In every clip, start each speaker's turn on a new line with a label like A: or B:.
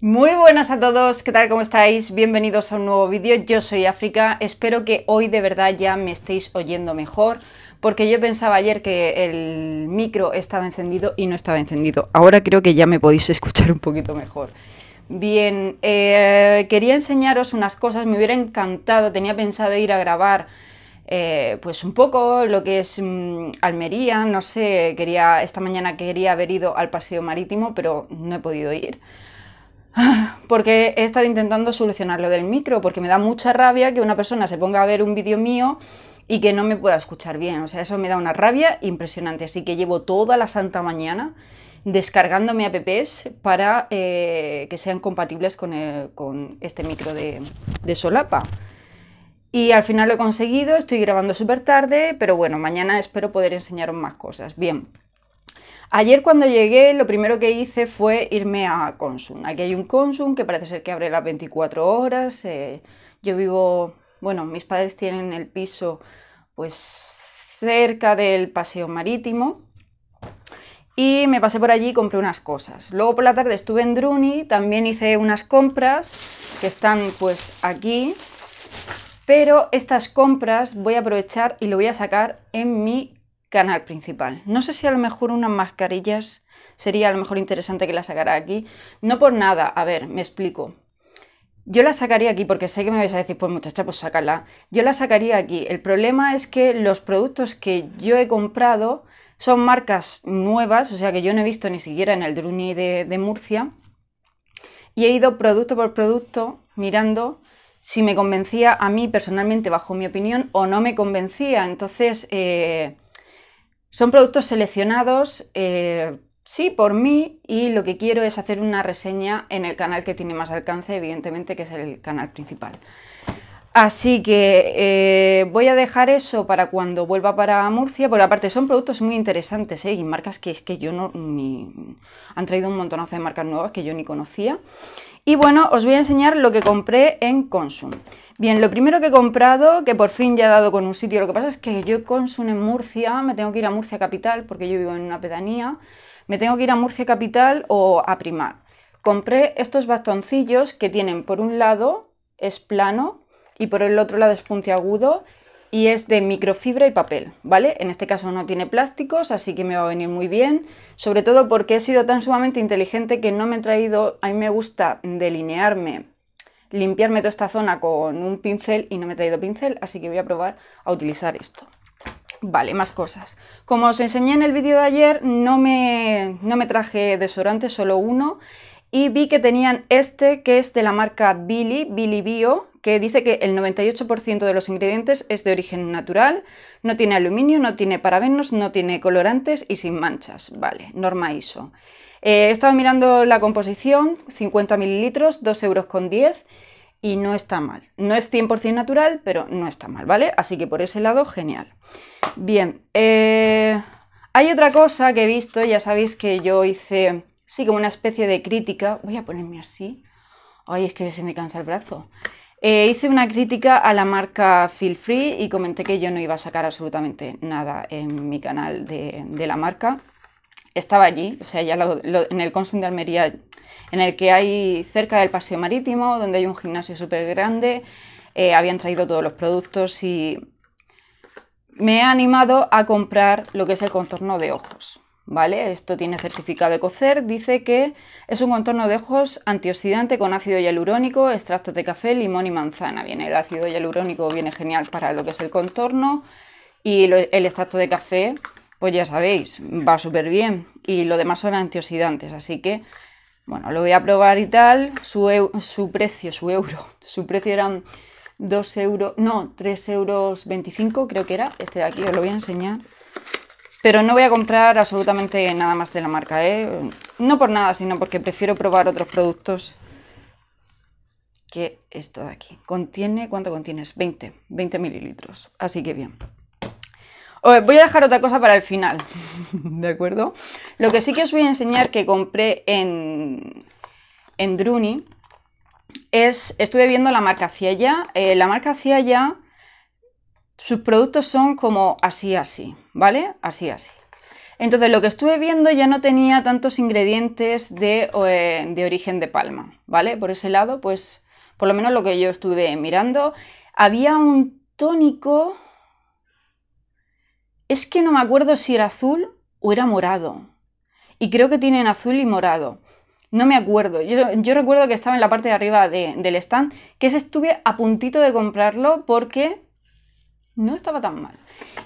A: Muy buenas a todos, ¿qué tal? ¿Cómo estáis? Bienvenidos a un nuevo vídeo, yo soy África, espero que hoy de verdad ya me estéis oyendo mejor, porque yo pensaba ayer que el micro estaba encendido y no estaba encendido, ahora creo que ya me podéis escuchar un poquito mejor. Bien, eh, quería enseñaros unas cosas, me hubiera encantado, tenía pensado ir a grabar eh, pues un poco lo que es mm, Almería, no sé, quería, esta mañana quería haber ido al paseo marítimo, pero no he podido ir porque he estado intentando solucionar lo del micro, porque me da mucha rabia que una persona se ponga a ver un vídeo mío y que no me pueda escuchar bien. O sea, eso me da una rabia impresionante. Así que llevo toda la santa mañana descargándome apps para eh, que sean compatibles con, este micro de, de, solapa. Y al final lo he conseguido, estoy grabando súper tarde, pero bueno, mañana espero poder enseñaros más cosas. Bien, Ayer cuando llegué lo primero que hice fue irme a Consum. Aquí hay un Consum que parece ser que abre las 24 horas. Eh, yo vivo, bueno, mis padres tienen el piso pues cerca del paseo marítimo, y me pasé por allí y compré unas cosas. Luego por la tarde estuve en Druni, también hice unas compras que están pues aquí, pero estas compras voy a aprovechar y lo voy a sacar en mi canal principal. No sé si a lo mejor unas mascarillas sería a lo mejor interesante que la sacara aquí. No por nada, a ver, me explico. Yo la sacaría aquí porque sé que me vais a decir, pues muchacha, pues sácala. Yo la sacaría aquí. El problema es que los productos que yo he comprado son marcas nuevas, o sea que yo no he visto ni siquiera en el Druni de, de Murcia. Y he ido producto por producto mirando si me convencía a mí personalmente, bajo mi opinión, o no me convencía. Entonces, eh, son productos seleccionados, eh, sí, por mí, y lo que quiero es hacer una reseña en el canal que tiene más alcance, evidentemente, que es el canal principal. Así que eh, voy a dejar eso para cuando vuelva para Murcia, porque aparte son productos muy interesantes eh, y marcas que es que yo no Han traído un montonazo de marcas nuevas que yo ni conocía. Y bueno, os voy a enseñar lo que compré en Consum. Bien, lo primero que he comprado, que por fin ya he dado con un sitio, lo que pasa es que yo consumo en Murcia, me tengo que ir a Murcia Capital, porque yo vivo en una pedanía, me tengo que ir a Murcia Capital o a Primar. Compré estos bastoncillos que tienen por un lado es plano y por el otro lado es puntiagudo y es de microfibra y papel, ¿vale? En este caso no tiene plásticos, así que me va a venir muy bien, sobre todo porque he sido tan sumamente inteligente que no me he traído, a mí me gusta delinearme limpiarme toda esta zona con un pincel y no me he traído pincel, así que voy a probar a utilizar esto. Vale, más cosas. Como os enseñé en el vídeo de ayer, no me, no me traje desodorante, solo uno. Y vi que tenían este, que es de la marca Billy, Billy Bio, que dice que el 98% de los ingredientes es de origen natural, no tiene aluminio, no tiene parabenos, no tiene colorantes y sin manchas. Vale, norma ISO. Eh, he estado mirando la composición, 50 mililitros, 2 euros con 10 y no está mal. No es 100% natural, pero no está mal, ¿vale? Así que por ese lado, genial. Bien, eh, hay otra cosa que he visto, ya sabéis que yo hice, sí, como una especie de crítica. Voy a ponerme así. Ay, es que se me cansa el brazo. Eh, hice una crítica a la marca Feel Free y comenté que yo no iba a sacar absolutamente nada en mi canal de la marca estaba allí, o sea, ya en el Consum de Almería, en el que hay cerca del paseo marítimo, donde hay un gimnasio súper grande, eh, habían traído todos los productos y me he animado a comprar lo que es el contorno de ojos. ¿Vale? Esto tiene certificado de cocer. Dice que es un contorno de ojos antioxidante con ácido hialurónico, extractos de café, limón y manzana. Viene el ácido hialurónico, viene genial para lo que es el contorno. Y el extracto de café pues ya sabéis, va súper bien. Y lo demás son antioxidantes, así que, bueno, lo voy a probar y tal. Su, precio, su euro, su precio eran 2 euros, no, 3,25 euros, creo que era. Este de aquí os lo voy a enseñar. Pero no voy a comprar absolutamente nada más de la marca, ¿eh? No por nada, sino porque prefiero probar otros productos que esto de aquí. Contiene, ¿cuánto contienes? 20, 20 mililitros. Así que bien voy a dejar otra cosa para el final, ¿de acuerdo? Lo que sí que os voy a enseñar que compré en, en Druni es, estuve viendo la marca Ciella. Eh, la marca Ciella, sus productos son como así, así, ¿vale? Así, así. Entonces lo que estuve viendo ya no tenía tantos ingredientes de, eh, de origen de palma, ¿vale? Por ese lado, pues por lo menos lo que yo estuve mirando, había un tónico es que no me acuerdo si era azul o era morado. Y creo que tienen azul y morado. No me acuerdo. Yo, recuerdo que estaba en la parte de arriba del stand, que estuve a puntito de comprarlo porque no estaba tan mal.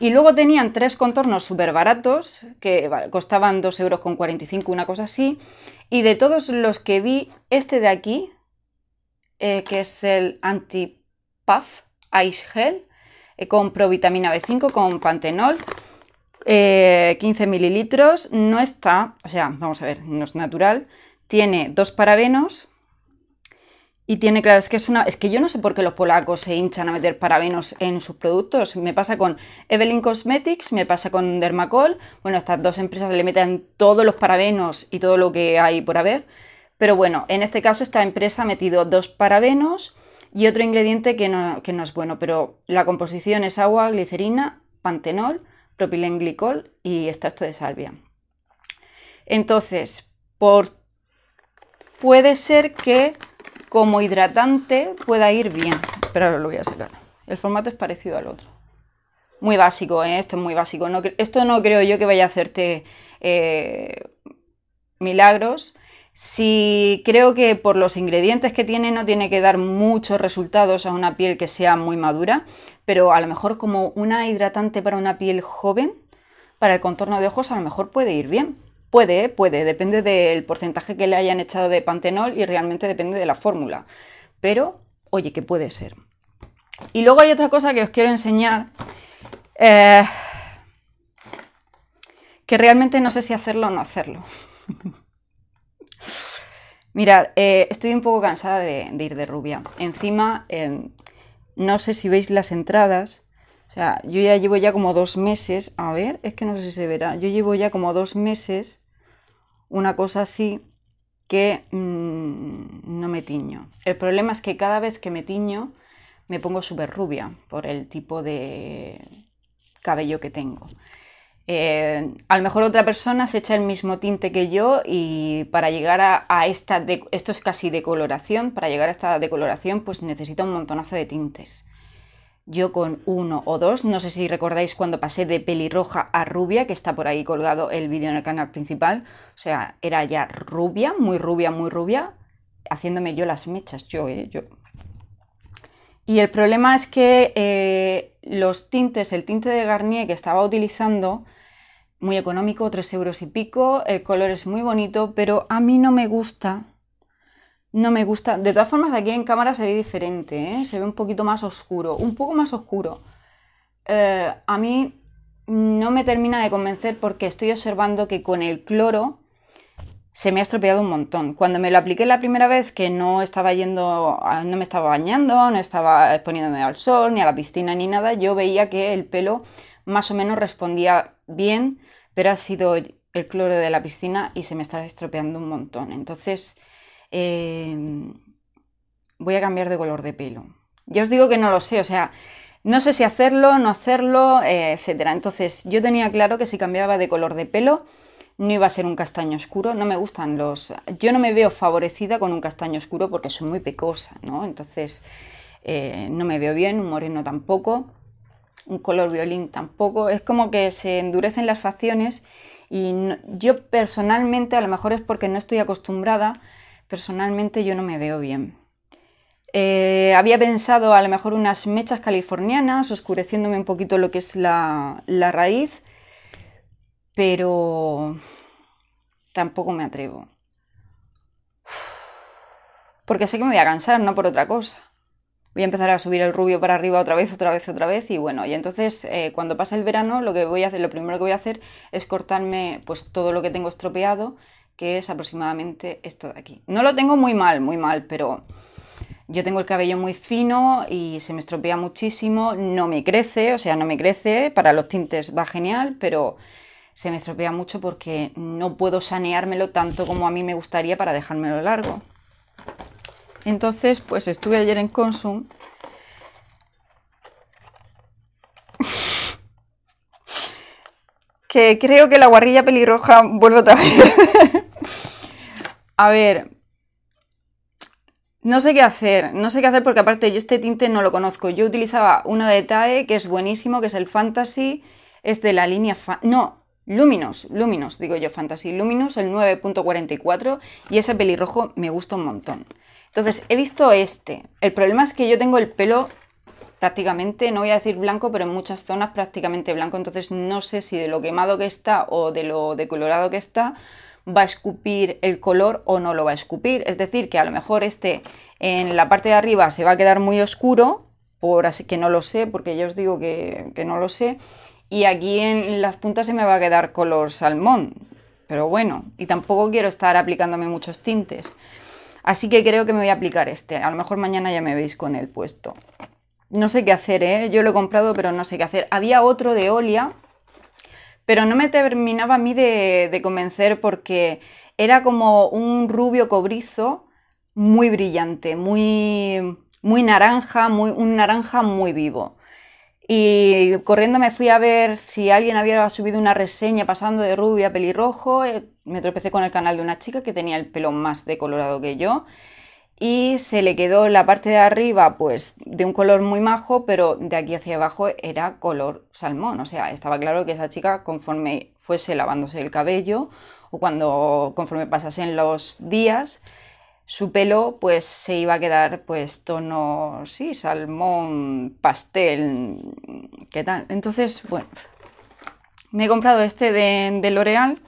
A: Y luego tenían tres contornos súper baratos, que costaban 2,45 euros, una cosa así. Y de todos los que vi, este de aquí, eh, que es el Anti-Puff Ice Gel, eh, compro vitamina B5, con pantenol. 15 eh, mililitros, no está, o sea, vamos a ver, no es natural, tiene dos parabenos y tiene, claro, es que es una, es que yo no sé por qué los polacos se hinchan a meter parabenos en sus productos, me pasa con Evelyn Cosmetics, me pasa con Dermacol, bueno, estas dos empresas le meten todos los parabenos y todo lo que hay por haber, pero bueno, en este caso esta empresa ha metido dos parabenos, y otro ingrediente que no, es bueno, pero la composición es agua, glicerina, pantenol, propilenglicol y extracto de salvia. Entonces, puede ser que como hidratante pueda ir bien, pero lo voy a sacar. El formato es parecido al otro. Muy básico, ¿eh? esto es muy básico. No, esto no creo yo que vaya a hacerte eh, milagros, si creo que por los ingredientes que tiene no tiene que dar muchos resultados a una piel que sea muy madura, pero a lo mejor como una hidratante para una piel joven, para el contorno de ojos a lo mejor puede ir bien. Puede, ¿eh? puede, depende del porcentaje que le hayan echado de pantenol y realmente depende de la fórmula. Pero, oye, que puede ser. Y luego hay otra cosa que os quiero enseñar, eh, que realmente no sé si hacerlo o no hacerlo. Mirad, eh, estoy un poco cansada de, ir de rubia. Encima, em, no sé si veis las entradas. O sea, yo ya llevo ya como dos meses. A ver, es que no sé si se verá. Yo llevo ya como dos meses una cosa así que mm, no me tiño. El problema es que cada vez que me tiño me pongo súper rubia por el tipo de cabello que tengo. Eh, a lo mejor otra persona se echa el mismo tinte que yo y para llegar a, esta, de, esto es casi decoloración, para llegar a esta decoloración pues necesita un montonazo de tintes. Yo con uno o dos, no sé si recordáis cuando pasé de pelirroja a rubia, que está por ahí colgado el vídeo en el canal principal, o sea, era ya rubia, muy rubia, muy rubia, haciéndome yo las mechas, yo, eh, yo. Y el problema es que eh, los tintes, el tinte de Garnier que estaba utilizando, muy económico, 3 euros y pico, el color es muy bonito, pero a mí no me gusta. No me gusta. De todas formas, aquí en cámara se ve diferente, ¿eh? se ve un poquito más oscuro, un poco más oscuro. Eh, a mí no me termina de convencer porque estoy observando que con el cloro se me ha estropeado un montón. Cuando me lo apliqué la primera vez, que no estaba yendo, no me estaba bañando, no estaba exponiéndome al sol, ni a la piscina, ni nada, yo veía que el pelo más o menos respondía bien, pero ha sido el cloro de la piscina y se me está estropeando un montón. Entonces, em, voy a cambiar de color de pelo. Ya os digo que no lo sé, o sea, no sé si hacerlo, no hacerlo, etcétera, etc. Entonces, yo tenía claro que si cambiaba de color de pelo, no iba a ser un castaño oscuro, no me gustan los... Yo no me veo favorecida con un castaño oscuro porque soy muy pecosa, ¿no? Entonces eh, no me veo bien, un moreno tampoco, un color violín tampoco, es como que se endurecen las facciones y yo personalmente, a lo mejor es porque no estoy acostumbrada, personalmente yo no me veo bien. Eh, había pensado a lo mejor unas mechas californianas, oscureciéndome un poquito lo que es la, la raíz, pero tampoco me atrevo. Porque sé que me voy a cansar, no por otra cosa. Voy a empezar a subir el rubio para arriba otra vez, otra vez, otra vez y bueno, y entonces eh, cuando pase el verano lo que voy a hacer, lo primero que voy a hacer es cortarme pues todo lo que tengo estropeado, que es aproximadamente esto de aquí. No lo tengo muy mal, muy mal, pero yo tengo el cabello muy fino y se me estropea muchísimo, no me crece, o sea, no me crece, para los tintes va genial, pero se me estropea mucho porque no puedo saneármelo tanto como a mí me gustaría para dejármelo largo. Entonces, pues estuve ayer en Consum. que creo que la guarrilla pelirroja vuelve otra vez. a ver, no sé qué hacer, no sé qué hacer porque aparte yo este tinte no lo conozco. Yo utilizaba uno de TAE que es buenísimo, que es el Fantasy, es de la línea... no, Luminos, Luminos, digo yo, Fantasy Luminos, el 9.44, y ese pelirrojo me gusta un montón. Entonces, he visto este. El problema es que yo tengo el pelo prácticamente, no voy a decir blanco, pero en muchas zonas prácticamente blanco, entonces no sé si de lo quemado que está o de lo decolorado que está va a escupir el color o no lo va a escupir. Es decir, que a lo mejor este en la parte de arriba se va a quedar muy oscuro, por así que no lo sé, porque yo os digo que, que no lo sé, y aquí en las puntas se me va a quedar color salmón, pero bueno, y tampoco quiero estar aplicándome muchos tintes. Así que creo que me voy a aplicar este, a lo mejor mañana ya me veis con él puesto. No sé qué hacer, ¿eh? yo lo he comprado pero no sé qué hacer. Había otro de Olia, pero no me terminaba a mí de, convencer porque era como un rubio cobrizo muy brillante, muy, muy naranja, un naranja muy vivo. Y corriendo me fui a ver si alguien había subido una reseña pasando de rubia a pelirrojo. Eh, me tropecé con el canal de una chica que tenía el pelo más decolorado que yo. Y se le quedó la parte de arriba, pues de un color muy majo, pero de aquí hacia abajo era color salmón. O sea, estaba claro que esa chica, conforme fuese lavándose el cabello o cuando conforme pasasen los días, su pelo pues se iba a quedar pues tono, sí, salmón, pastel, ¿qué tal? Entonces, bueno, me he comprado este de, L'Oreal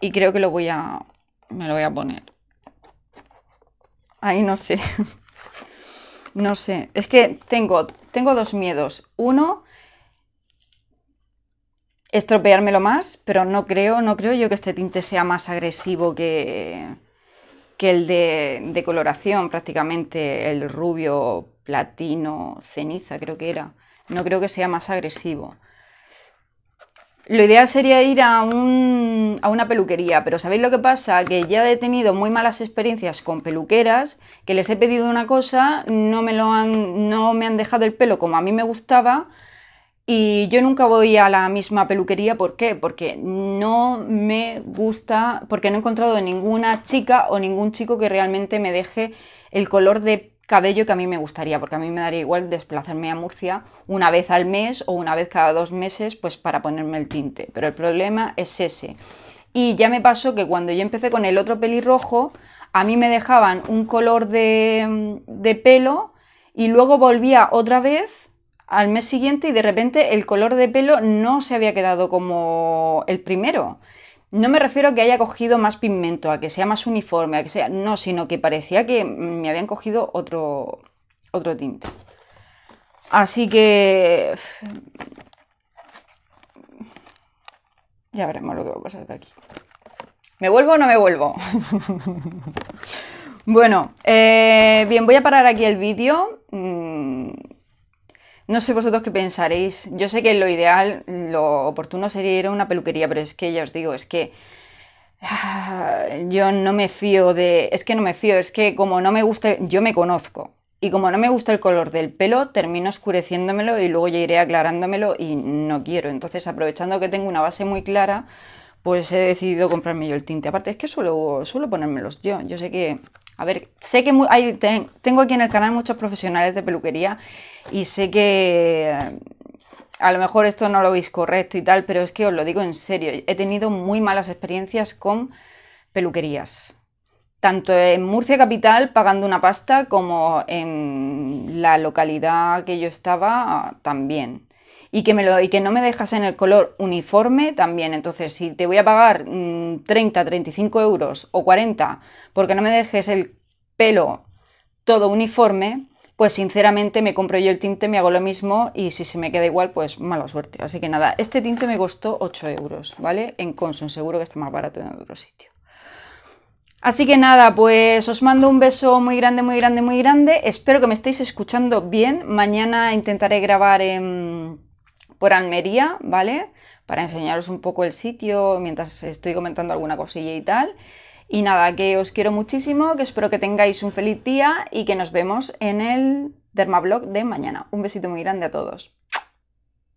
A: y creo que lo voy a, me lo voy a poner. Ahí no sé, no sé, es que tengo, tengo dos miedos. Uno, estropeármelo más, pero no creo, no creo yo que este tinte sea más agresivo que que el de, coloración, prácticamente el rubio platino ceniza, creo que era. No creo que sea más agresivo. Lo ideal sería ir a, un, a, una peluquería, pero ¿sabéis lo que pasa? Que ya he tenido muy malas experiencias con peluqueras, que les he pedido una cosa, no me, lo han, no me han dejado el pelo como a mí me gustaba, y yo nunca voy a la misma peluquería, ¿por qué? Porque no me gusta, porque no he encontrado ninguna chica o ningún chico que realmente me deje el color de cabello que a mí me gustaría, porque a mí me daría igual desplazarme a Murcia una vez al mes o una vez cada dos meses, pues para ponerme el tinte. Pero el problema es ese. Y ya me pasó que cuando yo empecé con el otro pelirrojo, a mí me dejaban un color de, de pelo y luego volvía otra vez al mes siguiente y de repente el color de pelo no se había quedado como el primero. No me refiero a que haya cogido más pigmento, a que sea más uniforme, a que sea. No, sino que parecía que me habían cogido otro, otro tinte. Así que. Ya veremos lo que va a pasar de aquí. ¿Me vuelvo o no me vuelvo? bueno, eh, bien, voy a parar aquí el vídeo. Mm, no sé vosotros qué pensaréis. Yo sé que lo ideal, lo oportuno sería ir a una peluquería, pero es que ya os digo, es que yo no me fío de... Es que no me fío, es que como no me gusta... Yo me conozco. Y como no me gusta el color del pelo, termino oscureciéndomelo y luego ya iré aclarándomelo y no quiero. Entonces, aprovechando que tengo una base muy clara, pues he decidido comprarme yo el tinte. Aparte, es que suelo, suelo ponérmelos yo. Yo sé que a ver, sé que tengo aquí en el canal muchos profesionales de peluquería y sé que a lo mejor esto no lo veis correcto y tal, pero es que os lo digo en serio, he tenido muy malas experiencias con peluquerías. Tanto en Murcia Capital pagando una pasta como en la localidad que yo estaba también y que, me lo, y que no me dejas en el color uniforme también. Entonces, si te voy a pagar 30, mm, 35 euros o 40 porque no me dejes el pelo todo uniforme, pues sinceramente me compro yo el tinte, me hago lo mismo y si se me queda igual, pues mala suerte. Así que nada, este tinte me costó 8 euros, ¿vale? En Consum, seguro que está más barato en otro sitio. Así que nada, pues os mando un beso muy grande, muy grande, muy grande. Espero que me estéis escuchando bien. Mañana intentaré grabar en por Almería, ¿vale? Para enseñaros un poco el sitio mientras estoy comentando alguna cosilla y tal. Y nada, que os quiero muchísimo, que espero que tengáis un feliz día y que nos vemos en el Dermablog de mañana. Un besito muy grande a todos.